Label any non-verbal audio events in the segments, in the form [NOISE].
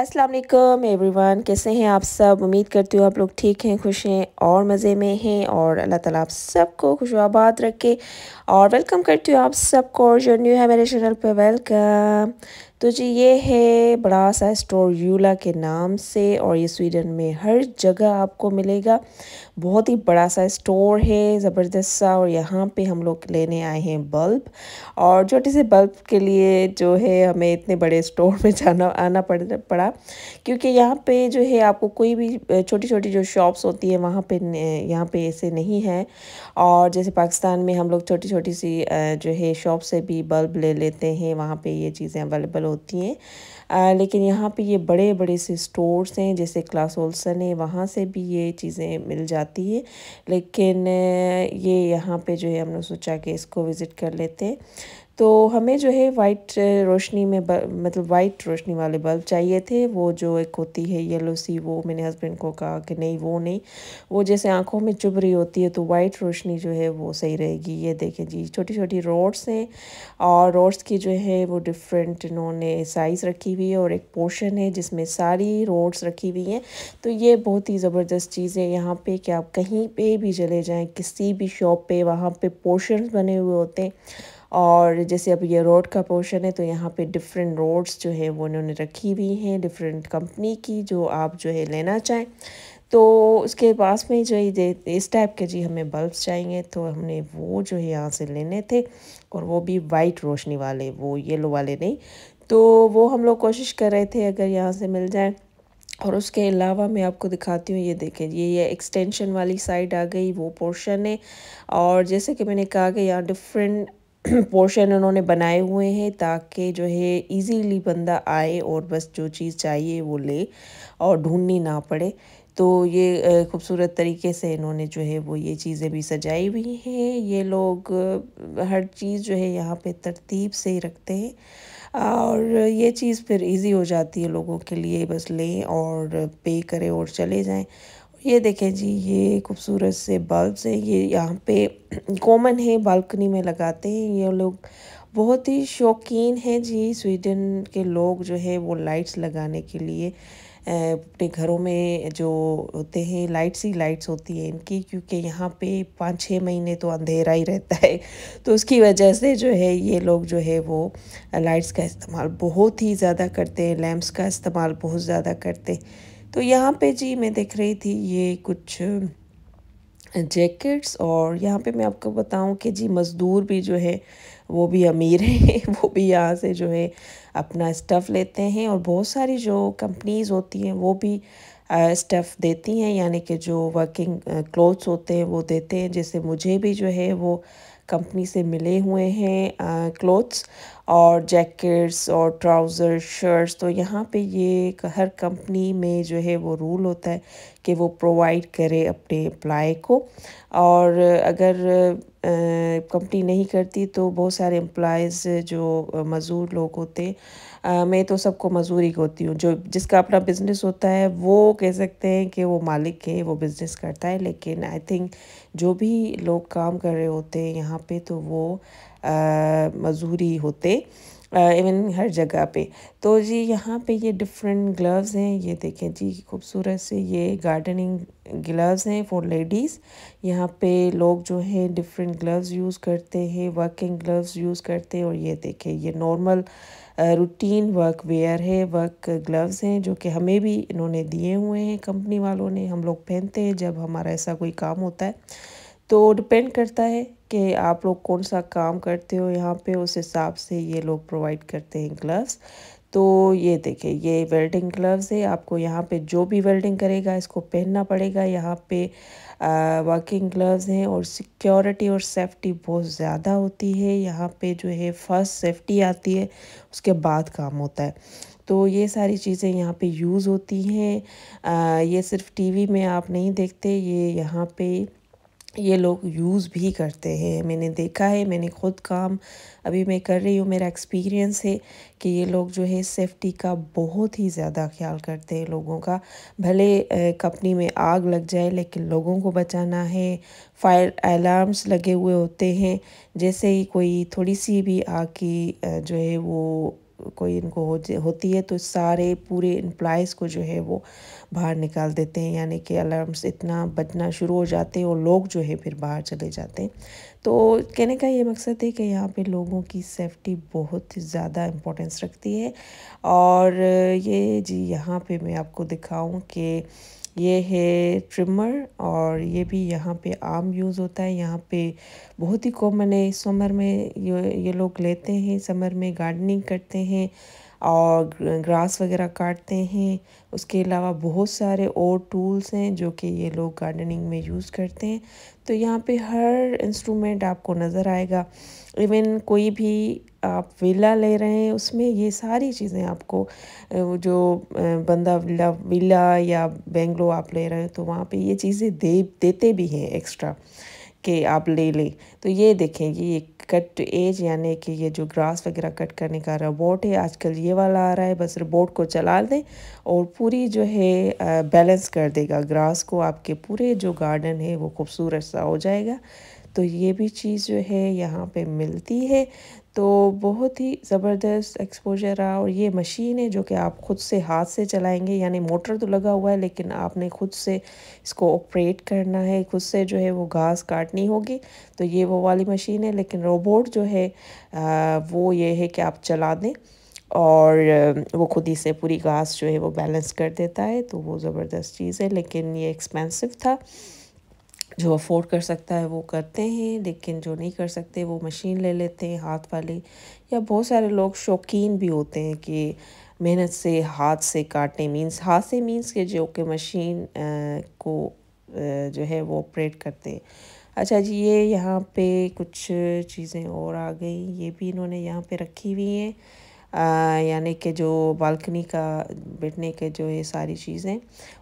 अस्सलाम वालेकुम एवरीवन कैसे हैं आप सब उम्मीद करती हूँ आप लोग ठीक हैं खुश हैं और मज़े में हैं और अल्लाह ताला आप सबको खुशबाद रखे और वेलकम करती हूँ आप सबको और जो न्यू है मेरे चैनल पे वेलकम तो जी ये है बड़ा सा स्टोर यूला के नाम से और ये स्वीडन में हर जगह आपको मिलेगा बहुत ही बड़ा सा स्टोर है ज़बरदस्त सा और यहाँ पे हम लोग लेने आए हैं बल्ब और छोटे से बल्ब के लिए जो है हमें इतने बड़े स्टोर में जाना आना पड़ पड़ा क्योंकि यहाँ पे जो है आपको कोई भी छोटी छोटी जो शॉप्स होती है वहाँ पर यहाँ पर ऐसे नहीं है और जैसे पाकिस्तान में हम लोग छोटी छोटी सी जो है शॉप से भी बल्ब ले लेते हैं वहाँ पर ये चीज़ें अवेलेबल होती हैं आ, लेकिन यहाँ पे ये बड़े बड़े से स्टोर्स हैं जैसे क्लास होल्सन है वहाँ से भी ये चीज़ें मिल जाती है लेकिन ये यहाँ पे जो है हमने सोचा कि इसको विज़िट कर लेते हैं तो हमें जो है वाइट रोशनी में मतलब वाइट रोशनी वाले बल्ब चाहिए थे वो जो एक होती है येलो सी वो मैंने हस्बैंड को कहा कि नहीं वो नहीं वो जैसे आंखों में चुभ रही होती है तो वाइट रोशनी जो है वो सही रहेगी ये देखें जी छोटी छोटी रोड्स हैं और रोड्स की जो है वो डिफरेंट इन्होंने साइज़ रखी हुई है और एक पोर्शन है जिसमें सारी रोड्स रखी हुई हैं तो ये बहुत ही ज़बरदस्त चीज़ है यहाँ पे कि आप कहीं पे भी चले जाएं किसी भी शॉप पे वहाँ पे पोर्शन बने हुए होते हैं और जैसे अब ये रोड का पोर्शन है तो यहाँ पे डिफरेंट रोड्स जो है वो उन्होंने रखी हुई हैं डिफरेंट कंपनी की जो आप जो है लेना चाहें तो उसके पास में जो है इस टाइप के जी हमें बल्ब चाहिए तो हमने वो जो है यहाँ से लेने थे और वो भी वाइट रोशनी वाले वो येलो वाले नहीं तो वो हम लोग कोशिश कर रहे थे अगर यहाँ से मिल जाए और उसके अलावा मैं आपको दिखाती हूँ ये देखें ये ये एक्सटेंशन वाली साइड आ गई वो पोर्शन है और जैसे कि मैंने कहा कि यहाँ डिफरेंट पोर्शन [CLEARS THROAT] उन्होंने बनाए हुए हैं ताकि जो है इजीली बंदा आए और बस जो चीज़ चाहिए वो ले और ढूंढनी ना पड़े तो ये खूबसूरत तरीके से इन्होंने जो है वो ये चीज़ें भी सजाई हुई हैं ये लोग हर चीज़ जो है यहाँ पर तरतीब से रखते हैं और ये चीज़ फिर इजी हो जाती है लोगों के लिए बस लें और पे करें और चले जाएं ये देखें जी ये खूबसूरत से बल्ब्स हैं ये यहाँ पे कॉमन [CLEARS THROAT] है बालकनी में लगाते हैं ये लोग बहुत ही शौकीन हैं जी स्वीडन के लोग जो है वो लाइट्स लगाने के लिए अपने घरों में जो होते हैं लाइट्स ही लाइट्स होती है इनकी क्योंकि यहाँ पे पाँच छः महीने तो अंधेरा ही रहता है तो उसकी वजह से जो है ये लोग जो है वो लाइट्स का इस्तेमाल बहुत ही ज़्यादा करते हैं लैम्प्स का इस्तेमाल बहुत ज़्यादा करते तो यहाँ पे जी मैं देख रही थी ये कुछ जैकेट्स और यहाँ पे मैं आपको बताऊँ कि जी मज़दूर भी जो है वो भी अमीर हैं [LAUGHS] वो भी यहाँ से जो है अपना स्टफ़ लेते हैं और बहुत सारी जो कंपनीज़ होती हैं वो भी स्टफ़ देती हैं यानी कि जो वर्किंग क्लोथ्स होते हैं वो देते हैं जैसे मुझे भी जो है वो कंपनी से मिले हुए हैं क्लोथ्स और जैकेट्स और ट्राउज़र शर्ट्स तो यहाँ पे ये हर कंपनी में जो है वो रूल होता है कि वो प्रोवाइड करे अपने अप्लाई को और अगर कंपनी नहीं करती तो बहुत सारे एम्प्लॉज़ जो मज़दूर लोग होते मैं तो सबको मज़दूर ही होती हूँ जो जिसका अपना बिज़नेस होता है वो कह सकते हैं कि वो मालिक है वो बिज़नेस करता है लेकिन आई थिंक जो भी लोग काम कर रहे होते हैं यहाँ पे तो वो मज़ूरी होते इवन हर जगह पे तो जी यहाँ पे ये डिफरेंट ग्लव्स हैं ये देखें जी खूबसूरत से ये गार्डनिंग ग्लव्स हैं फॉर लेडीज़ यहाँ पे लोग जो हैं डिफरेंट ग्लव्स यूज़ करते हैं वर्किंग ग्लव्स यूज़ करते हैं और ये देखें ये नॉर्मल रूटीन वर्क वेयर है वर्क ग्लव्स हैं जो कि हमें भी इन्होंने दिए हुए हैं कंपनी वालों ने हम लोग पहनते हैं जब हमारा ऐसा कोई काम होता है तो डिपेंड करता है कि आप लोग कौन सा काम करते हो यहाँ पे उस हिसाब से ये लोग प्रोवाइड करते हैं ग्लव्स तो ये देखिए ये वेल्डिंग ग्लव्स है आपको यहाँ पे जो भी वेल्डिंग करेगा इसको पहनना पड़ेगा यहाँ पे आ, वर्किंग ग्लव्स हैं और सिक्योरिटी और सेफ्टी बहुत ज़्यादा होती है यहाँ पे जो है फर्स्ट सेफ्टी आती है उसके बाद काम होता है तो ये सारी चीज़ें यहाँ पे यूज़ होती हैं ये सिर्फ टीवी में आप नहीं देखते ये यहाँ पे ये लोग यूज़ भी करते हैं मैंने देखा है मैंने खुद काम अभी मैं कर रही हूँ मेरा एक्सपीरियंस है कि ये लोग जो है सेफ्टी का बहुत ही ज़्यादा ख्याल करते हैं लोगों का भले कंपनी में आग लग जाए लेकिन लोगों को बचाना है फायर अलार्म्स लगे हुए होते हैं जैसे ही कोई थोड़ी सी भी आग की जो है वो कोई इनको हो होती है तो सारे पूरे एम्प्लॉयज़ को जो है वो बाहर निकाल देते हैं यानी कि अलार्म्स इतना बजना शुरू हो जाते हैं और लोग जो है फिर बाहर चले जाते हैं तो कहने का ये मकसद है कि यहाँ पे लोगों की सेफ्टी बहुत ज़्यादा इम्पोर्टेंस रखती है और ये जी यहाँ पे मैं आपको दिखाऊँ कि ये है ट्रिमर और ये भी यहाँ पे आम यूज़ होता है यहाँ पे बहुत ही कॉमन है समर में ये ये लोग लेते हैं समर में गार्डनिंग करते हैं और ग्रास वगैरह काटते हैं उसके अलावा बहुत सारे और टूल्स हैं जो कि ये लोग गार्डनिंग में यूज़ करते हैं तो यहाँ पे हर इंस्ट्रूमेंट आपको नज़र आएगा इवन कोई भी आप विला ले रहे हैं उसमें ये सारी चीज़ें आपको जो बंदा विला विला या बेंगलो आप ले रहे हैं तो वहाँ पे ये चीज़ें दे देते भी हैं एक्स्ट्रा के आप ले लें तो ये देखें ये कट एज यानी कि ये जो ग्रास वगैरह कट करने का रोबोट है आजकल ये वाला आ रहा है बस रोबोट को चला दें और पूरी जो है बैलेंस कर देगा ग्रास को आपके पूरे जो गार्डन है वो खूबसूरत सा हो जाएगा तो ये भी चीज़ जो है यहाँ पे मिलती है तो बहुत ही ज़बरदस्त एक्सपोजर रहा और ये मशीन है जो कि आप खुद से हाथ से चलाएंगे यानी मोटर तो लगा हुआ है लेकिन आपने खुद से इसको ऑपरेट करना है खुद से जो है वो घास काटनी होगी तो ये वो वाली मशीन है लेकिन रोबोट जो है आ, वो ये है कि आप चला दें और वो खुद ही से पूरी घास जो है वो बैलेंस कर देता है तो वो ज़बरदस्त चीज़ है लेकिन ये एक्सपेंसिव था जो अफोर्ड कर सकता है वो करते हैं लेकिन जो नहीं कर सकते वो मशीन ले लेते हैं हाथ वाली या बहुत सारे लोग शौकीन भी होते हैं कि मेहनत से हाथ से काटें मीन्स हाथ से मीन्स के जो कि मशीन को जो है वो ऑपरेट करते हैं अच्छा जी ये यहाँ पे कुछ चीज़ें और आ गई ये भी इन्होंने यहाँ पे रखी हुई हैं यानी कि जो बालकनी का बैठने के जो ये सारी चीज़ें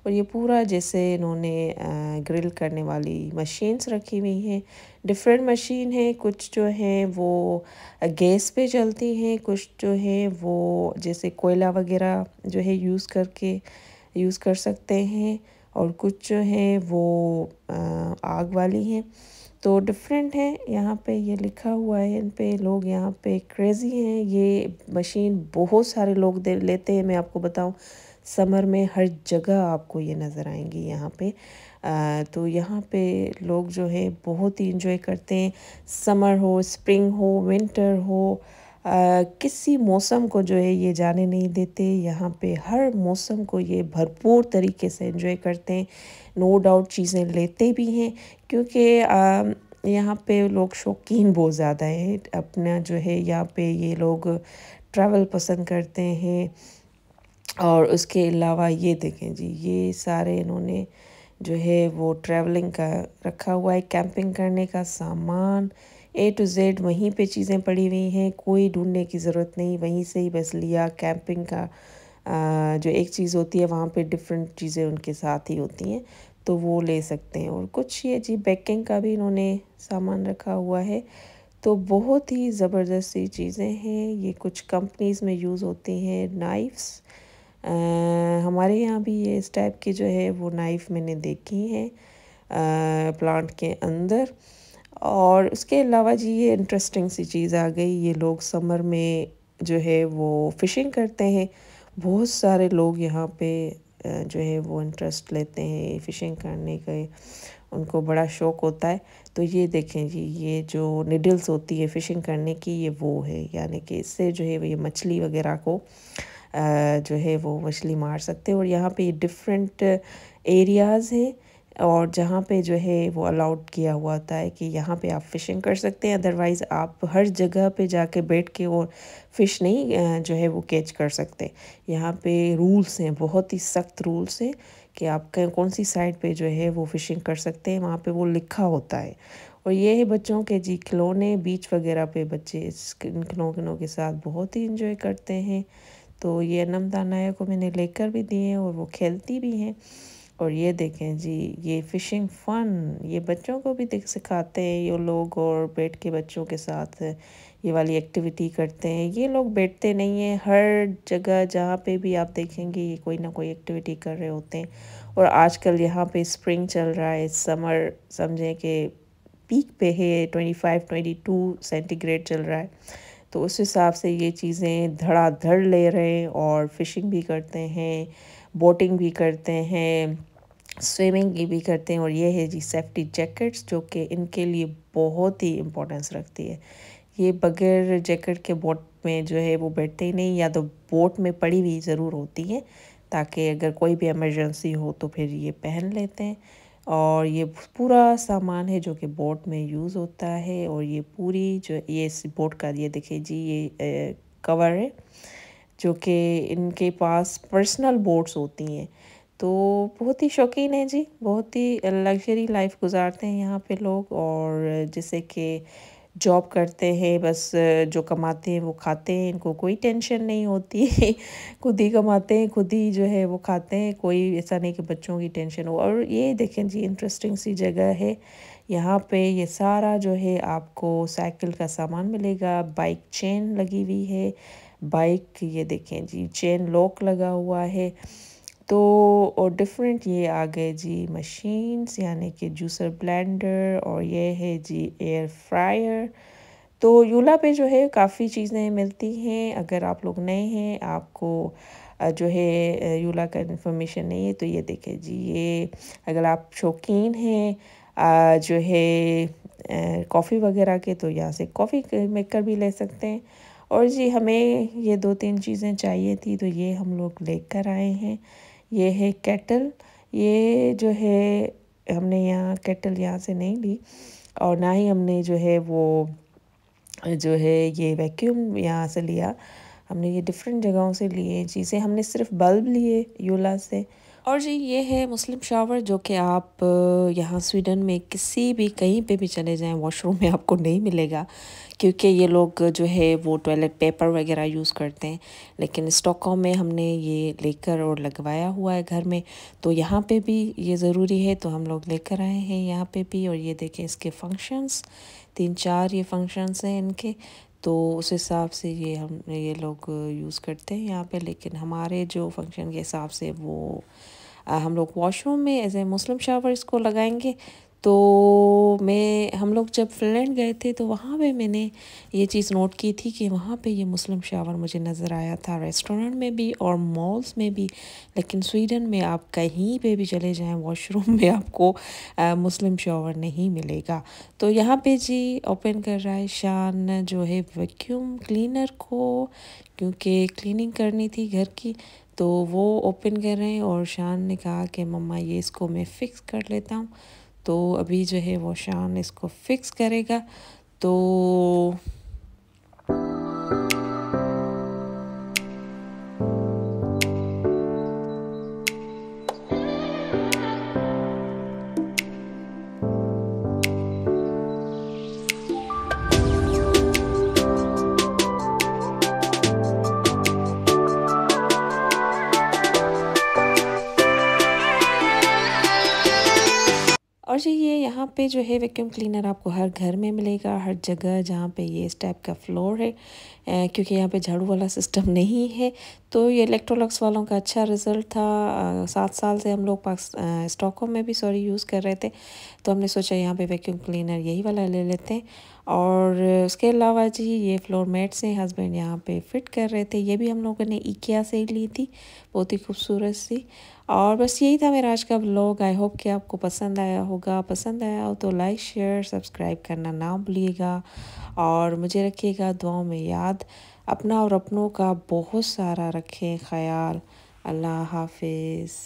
और ये पूरा जैसे इन्होंने ग्रिल करने वाली मशीन्स रखी हुई हैं डिफरेंट मशीन हैं कुछ जो हैं वो गैस पे चलती हैं कुछ जो हैं वो जैसे कोयला वगैरह जो है यूज़ करके यूज़ कर सकते हैं और कुछ जो हैं वो आग वाली हैं तो डिफरेंट है यहाँ पे ये लिखा हुआ है इन पे लोग यहाँ पे क्रेज़ी हैं ये मशीन बहुत सारे लोग दे लेते हैं मैं आपको बताऊँ समर में हर जगह आपको ये नज़र आएंगी यहाँ पे आ, तो यहाँ पे लोग जो है बहुत ही इंजॉय करते हैं समर हो स्प्रिंग हो विंटर हो किसी मौसम को जो है ये जाने नहीं देते यहाँ पे हर मौसम को ये भरपूर तरीके से इन्जॉय करते हैं नो डाउट चीज़ें लेते भी हैं क्योंकि यहाँ पे लोग शौकीन बहुत ज़्यादा हैं अपना जो है यहाँ पे ये लोग ट्रैवल पसंद करते हैं और उसके अलावा ये देखें जी ये सारे इन्होंने जो है वो ट्रैवलिंग का रखा हुआ है कैंपिंग करने का सामान ए टू जेड वहीं पे चीज़ें पड़ी हुई हैं कोई ढूंढने की ज़रूरत नहीं वहीं से ही बस लिया कैंपिंग का आ, जो एक चीज़ होती है वहाँ पे डिफरेंट चीज़ें उनके साथ ही होती हैं तो वो ले सकते हैं और कुछ ये जी बैकिंग का भी इन्होंने सामान रखा हुआ है तो बहुत ही ज़बरदस्त सी चीज़ें हैं ये कुछ कंपनीज़ में यूज़ होती हैं नाइफ्स हमारे यहाँ भी ये इस टाइप की जो है वो नाइफ़ मैंने देखी हैं प्लांट के अंदर और उसके अलावा जी ये इंटरेस्टिंग सी चीज़ आ गई ये लोग समर में जो है वो फ़िशिंग करते हैं बहुत सारे लोग यहाँ पे जो है वो इंटरेस्ट लेते हैं फ़िशिंग करने के उनको बड़ा शौक़ होता है तो ये देखें जी ये जो निडल्स होती है फ़िशिंग करने की ये वो है यानी कि इससे जो है ये मछली वगैरह को जो है वो मछली मार सकते हैं और यहाँ पे डिफरेंट एरियाज़ हैं और जहाँ पे जो है वो अलाउड किया हुआ होता है कि यहाँ पे आप फ़िशिंग कर सकते हैं अदरवाइज़ आप हर जगह पे जाके बैठ के और फ़िश नहीं जो है वो कैच कर सकते यहाँ पे रूल्स हैं बहुत ही सख्त रूल्स हैं कि आप कौन सी साइड पे जो है वो फ़िशिंग कर सकते हैं वहाँ पे वो लिखा होता है और ये है बच्चों के जी खिलौने बीच वगैरह पे बच्चे इस खिलौनों के साथ बहुत ही इन्जॉय करते हैं तो ये नमदानाया को मैंने लेकर भी दिए हैं और वो खेलती भी हैं और ये देखें जी ये फ़िशिंग फ़न ये बच्चों को भी देख सिखाते हैं ये लोग और बैठ के बच्चों के साथ ये वाली एक्टिविटी करते हैं ये लोग बैठते नहीं हैं हर जगह जहाँ पे भी आप देखेंगे ये कोई ना कोई एक्टिविटी कर रहे होते हैं और आजकल यहाँ पे स्प्रिंग चल रहा है समर समझें कि पीक पे है twenty five twenty two centigrade चल रहा है तो उस हिसाब से ये चीज़ें धड़ाधड़ ले रहे हैं और फिशिंग भी करते हैं बोटिंग भी करते हैं स्विमिंग की भी करते हैं और ये है जी सेफ्टी जैकेट्स जो कि इनके लिए बहुत ही इम्पोर्टेंस रखती है ये बगैर जैकेट के बोट में जो है वो बैठते ही नहीं या तो बोट में पड़ी हुई ज़रूर होती है ताकि अगर कोई भी एमरजेंसी हो तो फिर ये पहन लेते हैं और ये पूरा सामान है जो कि बोट में यूज़ होता है और ये पूरी जो ये बोट का ये देखिए जी ये ए, कवर है जो कि इनके पास पर्सनल बोट्स होती हैं तो बहुत ही शौकीन है जी बहुत ही लग्जरी लाइफ गुजारते हैं यहाँ पे लोग और जैसे कि जॉब करते हैं बस जो कमाते हैं वो खाते हैं इनको कोई टेंशन नहीं होती [LAUGHS] खुद ही कमाते हैं खुद ही जो है वो खाते हैं कोई ऐसा नहीं कि बच्चों की टेंशन हो और ये देखें जी इंटरेस्टिंग सी जगह है यहाँ पे ये सारा जो है आपको साइकिल का सामान मिलेगा बाइक चेन लगी हुई है बाइक ये देखें जी चेन लॉक लगा हुआ है तो और डिफरेंट ये आ गए जी मशीन्स यानी कि जूसर ब्लेंडर और ये है जी एयर फ्रायर तो यूला पे जो है काफ़ी चीज़ें मिलती हैं अगर आप लोग नए हैं आपको जो है यूला का इन्फॉर्मेशन नहीं है तो ये देखें जी ये अगर आप शौकीन हैं जो है कॉफ़ी वगैरह के तो यहाँ से कॉफ़ी मेकर भी ले सकते हैं और जी हमें ये दो तीन चीज़ें चाहिए थी तो ये हम लोग लेकर आए हैं ये है केटल ये जो है हमने यहाँ केटल यहाँ से नहीं ली और ना ही हमने जो है वो जो है ये वैक्यूम यहाँ से लिया हमने ये डिफरेंट जगहों से लिए चीज़ें हमने सिर्फ बल्ब लिए योला से और जी ये है मुस्लिम शावर जो कि आप यहाँ स्वीडन में किसी भी कहीं पे भी चले जाएं वॉशरूम में आपको नहीं मिलेगा क्योंकि ये लोग जो है वो टॉयलेट पेपर वगैरह यूज़ करते हैं लेकिन स्टॉकों में हमने ये लेकर और लगवाया हुआ है घर में तो यहाँ पे भी ये ज़रूरी है तो हम लोग लेकर आए हैं यहाँ पे भी और ये देखें इसके फंक्शंस तीन चार ये फंक्शंस हैं इनके तो उस हिसाब से ये हम ये लोग यूज़ करते हैं यहाँ पे लेकिन हमारे जो फंक्शन के हिसाब से वो आ, हम लोग वॉशरूम में एज ए मुस्लिम शावर इसको लगाएंगे तो मैं हम लोग जब फिनलैंड गए थे तो वहाँ पे मैंने ये चीज़ नोट की थी कि वहाँ पे ये मुस्लिम शावर मुझे नज़र आया था रेस्टोरेंट में भी और मॉल्स में भी लेकिन स्वीडन में आप कहीं पे भी चले जाएं वॉशरूम में आपको आ, मुस्लिम शावर नहीं मिलेगा तो यहाँ पे जी ओपन कर रहा है शान जो है वैक्यूम क्लीनर को क्योंकि क्लिनिंग करनी थी घर की तो वो ओपन कर रहे हैं और शान ने कहा कि मम्मा ये इसको मैं फ़िक्स कर लेता हूँ तो अभी जो है वो शान इसको फिक्स करेगा तो जी ये यहाँ पे जो है वैक्यूम क्लीनर आपको हर घर में मिलेगा हर जगह जहाँ पे ये इस टाइप का फ्लोर है क्योंकि यहाँ पे झाड़ू वाला सिस्टम [LAUGHS] नहीं है तो ये इलेक्ट्रोलॉक्स वालों का अच्छा रिजल्ट था सात साल से हम लोग स्टॉकों में भी सॉरी यूज़ कर रहे थे तो हमने सोचा यहाँ पे वैक्यूम क्लीनर यही वाला ले लेते हैं और उसके अलावा जी ये फ्लोर मेट्स हैं हस्बैंड यहाँ पे फिट कर रहे थे ये भी हम लोगों ने इकिया से ली थी बहुत ही खूबसूरत सी और बस यही था मेरा आज का ब्लॉग आई होप कि आपको पसंद आया होगा पसंद आया हो तो लाइक शेयर सब्सक्राइब करना ना भूलिएगा और मुझे रखिएगा दुआओं में याद अपना और अपनों का बहुत सारा रखें ख्याल अल्लाह हाफिज़